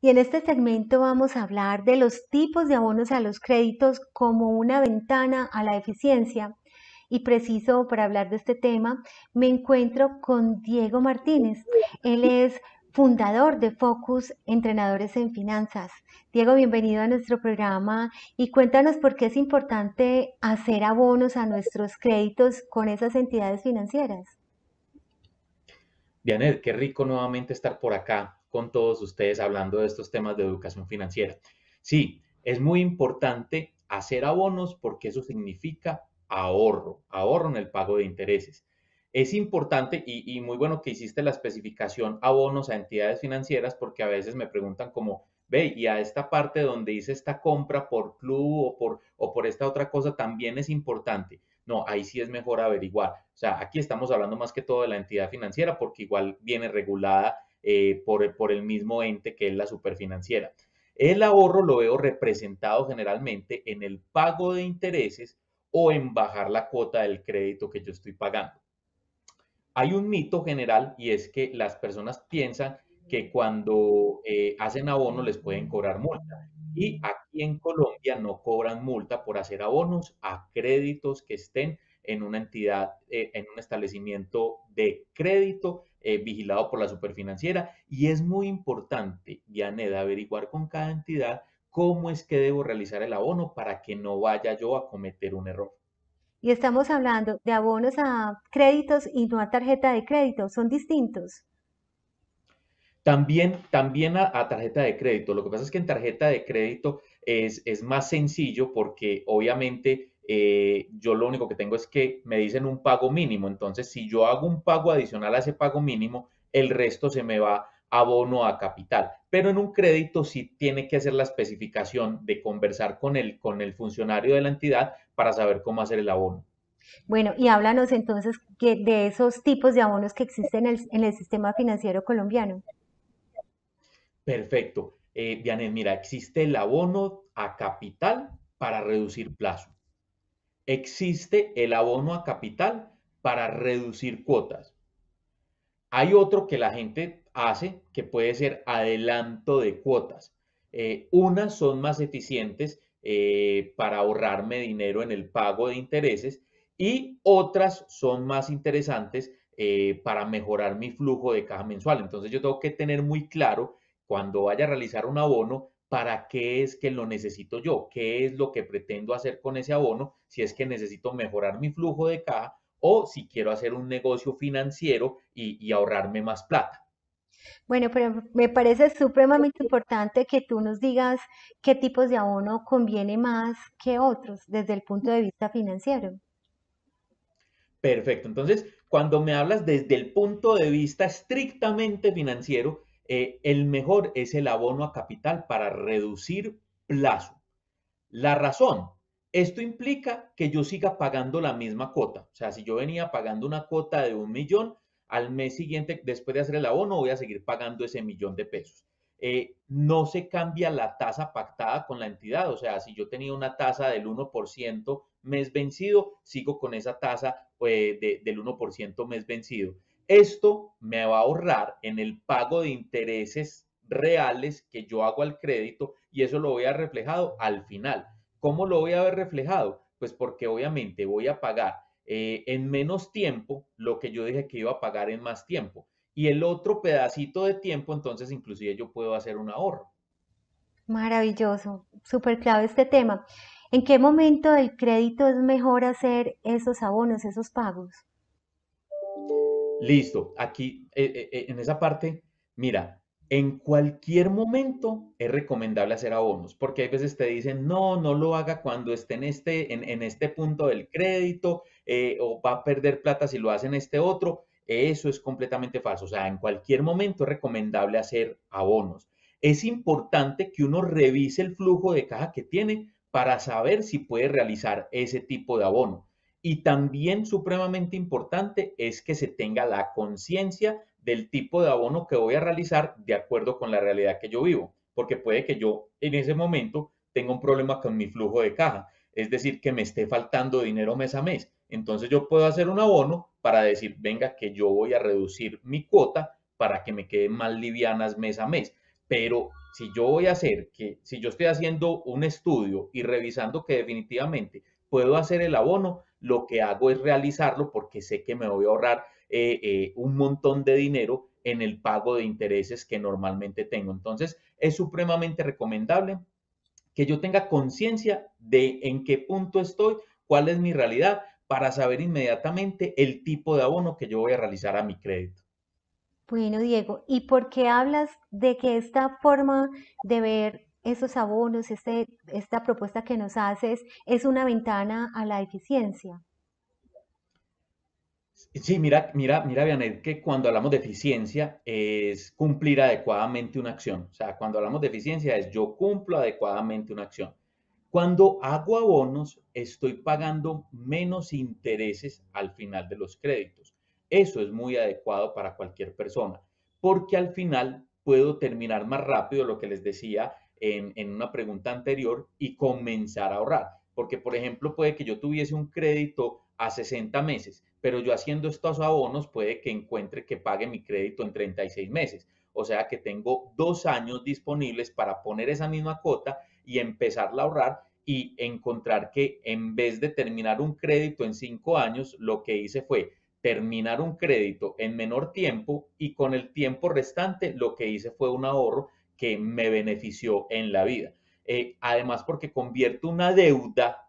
Y en este segmento vamos a hablar de los tipos de abonos a los créditos como una ventana a la eficiencia. Y preciso para hablar de este tema, me encuentro con Diego Martínez. Él es fundador de Focus Entrenadores en Finanzas. Diego, bienvenido a nuestro programa y cuéntanos por qué es importante hacer abonos a nuestros créditos con esas entidades financieras. Dianet, qué rico nuevamente estar por acá con todos ustedes hablando de estos temas de educación financiera. Sí, es muy importante hacer abonos porque eso significa ahorro, ahorro en el pago de intereses. Es importante y, muy bueno que hiciste la especificación abonos a entidades financieras porque a veces me preguntan como, ve, y a esta parte donde hice esta compra por club o por, o por esta otra cosa también es importante. No, ahí sí es mejor averiguar. O sea, aquí estamos hablando más que todo de la entidad financiera porque igual viene regulada eh, por, el mismo ente que es la superfinanciera. El ahorro lo veo representado generalmente en el pago de intereses o en bajar la cuota del crédito que yo estoy pagando. Hay un mito general y es que las personas piensan que cuando eh, hacen abono les pueden cobrar multa. Y aquí en Colombia no cobran multa por hacer abonos a créditos que estén en una entidad, eh, en un establecimiento de crédito eh, vigilado por la superfinanciera. Y es muy importante, Vianeda, averiguar con cada entidad cómo es que debo realizar el abono para que no vaya yo a cometer un error. Y estamos hablando de abonos a créditos y no a tarjeta de crédito, son distintos. También, también a, tarjeta de crédito. Lo que pasa es que en tarjeta de crédito es, es más sencillo porque obviamente eh, yo lo único que tengo es que me dicen un pago mínimo. Entonces, si yo hago un pago adicional a ese pago mínimo, el resto se me va abono a capital. Pero en un crédito sí tiene que hacer la especificación de conversar con el, con el funcionario de la entidad para saber cómo hacer el abono. Bueno, y háblanos entonces de esos tipos de abonos que existen en el, sistema financiero colombiano. Perfecto. Eh, mira, existe el abono a capital para reducir plazo existe el abono a capital para reducir cuotas. Hay otro que la gente hace que puede ser adelanto de cuotas. Eh, unas son más eficientes eh, para ahorrarme dinero en el pago de intereses y otras son más interesantes eh, para mejorar mi flujo de caja mensual. Entonces yo tengo que tener muy claro cuando vaya a realizar un abono para qué es que lo necesito yo, qué es lo que pretendo hacer con ese abono, si es que necesito mejorar mi flujo de caja o si quiero hacer un negocio financiero y, ahorrarme más plata. Bueno, pero me parece supremamente importante que tú nos digas qué tipos de abono conviene más que otros desde el punto de vista financiero. Perfecto, entonces cuando me hablas desde el punto de vista estrictamente financiero, eh, el mejor es el abono a capital para reducir plazo. La razón, esto implica que yo siga pagando la misma cuota. O sea, si yo venía pagando una cuota de un millón, al mes siguiente, después de hacer el abono, voy a seguir pagando ese millón de pesos. Eh, no se cambia la tasa pactada con la entidad. O sea, si yo tenía una tasa del 1% mes vencido, sigo con esa tasa eh, de, del 1% mes vencido. Esto me va a ahorrar en el pago de intereses reales que yo hago al crédito y eso lo voy a reflejado al final. ¿Cómo lo voy a ver reflejado? Pues porque obviamente voy a pagar eh, en menos tiempo lo que yo dije que iba a pagar en más tiempo. Y el otro pedacito de tiempo, entonces inclusive yo puedo hacer un ahorro. Maravilloso, súper clave este tema. ¿En qué momento del crédito es mejor hacer esos abonos, esos pagos? Listo, aquí eh, eh, eh, en esa parte, mira, en cualquier momento es recomendable hacer abonos, porque hay veces te dicen, no, no lo haga cuando esté en este, en, este punto del crédito, o va a perder plata si lo hace en este otro. Eso es completamente falso. O sea, en cualquier momento es recomendable hacer abonos. Es importante que uno revise el flujo de caja que tiene para saber si puede realizar ese tipo de abono. Y también supremamente importante es que se tenga la conciencia del tipo de abono que voy a realizar de acuerdo con la realidad que yo vivo, porque puede que yo en ese momento tenga un problema con mi flujo de caja, es decir, que me esté faltando dinero mes a mes. Entonces yo puedo hacer un abono para decir, venga, que yo voy a reducir mi cuota para que me queden más livianas mes a mes. Pero si yo voy a hacer que, si yo estoy haciendo un estudio y revisando que definitivamente puedo hacer el abono, lo que hago es realizarlo porque sé que me voy a ahorrar eh, eh, un montón de dinero en el pago de intereses que normalmente tengo. Entonces, es supremamente recomendable que yo tenga conciencia de en qué punto estoy, cuál es mi realidad, para saber inmediatamente el tipo de abono que yo voy a realizar a mi crédito. Bueno, Diego, ¿y por qué hablas de que esta forma de ver esos abonos, este, esta propuesta que nos haces, es una ventana a la eficiencia. Sí, mira, mira, mira, Vianet, que cuando hablamos de eficiencia es cumplir adecuadamente una acción. O sea, cuando hablamos de eficiencia es yo cumplo adecuadamente una acción. Cuando hago abonos, estoy pagando menos intereses al final de los créditos. Eso es muy adecuado para cualquier persona, porque al final puedo terminar más rápido lo que les decía en, una pregunta anterior y comenzar a ahorrar. Porque, por ejemplo, puede que yo tuviese un crédito a 60 meses, pero yo haciendo estos abonos puede que encuentre que pague mi crédito en 36 meses. O sea que tengo dos años disponibles para poner esa misma cuota y empezar a ahorrar y encontrar que en vez de terminar un crédito en cinco años, lo que hice fue terminar un crédito en menor tiempo y con el tiempo restante lo que hice fue un ahorro que me benefició en la vida. Eh, además, porque convierto una deuda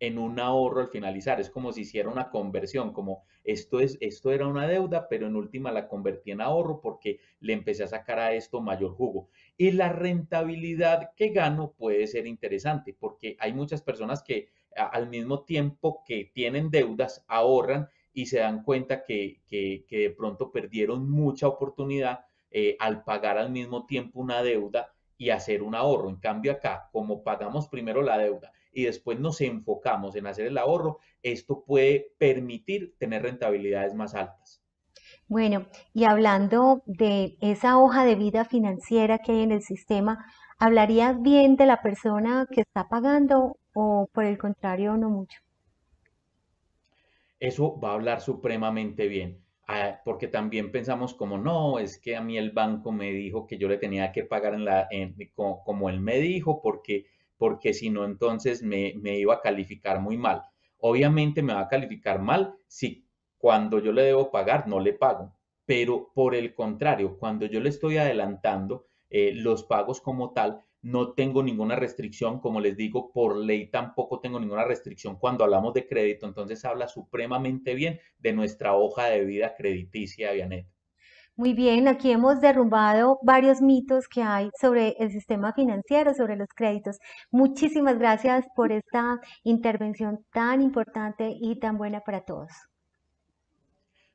en un ahorro al finalizar. Es como si hiciera una conversión, como esto, es, esto era una deuda, pero en última la convertí en ahorro porque le empecé a sacar a esto mayor jugo. Y la rentabilidad que gano puede ser interesante porque hay muchas personas que al mismo tiempo que tienen deudas, ahorran y se dan cuenta que, que de pronto perdieron mucha oportunidad eh, al pagar al mismo tiempo una deuda y hacer un ahorro. En cambio acá, como pagamos primero la deuda y después nos enfocamos en hacer el ahorro, esto puede permitir tener rentabilidades más altas. Bueno, y hablando de esa hoja de vida financiera que hay en el sistema, ¿hablarías bien de la persona que está pagando o por el contrario no mucho? Eso va a hablar supremamente bien. Ah, porque también pensamos como, no, es que a mí el banco me dijo que yo le tenía que pagar en la, como, él me dijo, porque, porque si no, entonces me, iba a calificar muy mal. Obviamente me va a calificar mal si cuando yo le debo pagar no le pago, pero por el contrario, cuando yo le estoy adelantando eh, los pagos como tal, no tengo ninguna restricción, como les digo, por ley tampoco tengo ninguna restricción cuando hablamos de crédito, entonces habla supremamente bien de nuestra hoja de vida crediticia, Vianet. Muy bien, aquí hemos derrumbado varios mitos que hay sobre el sistema financiero, sobre los créditos. Muchísimas gracias por esta intervención tan importante y tan buena para todos.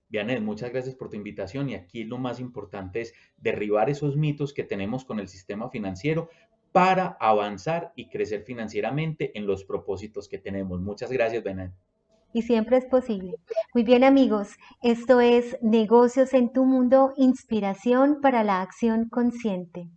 Vianet, muchas gracias por tu invitación y aquí lo más importante es derribar esos mitos que tenemos con el sistema financiero para avanzar y crecer financieramente en los propósitos que tenemos. Muchas gracias, Benan. Y siempre es posible. Muy bien amigos, esto es Negocios en tu Mundo, Inspiración para la Acción Consciente.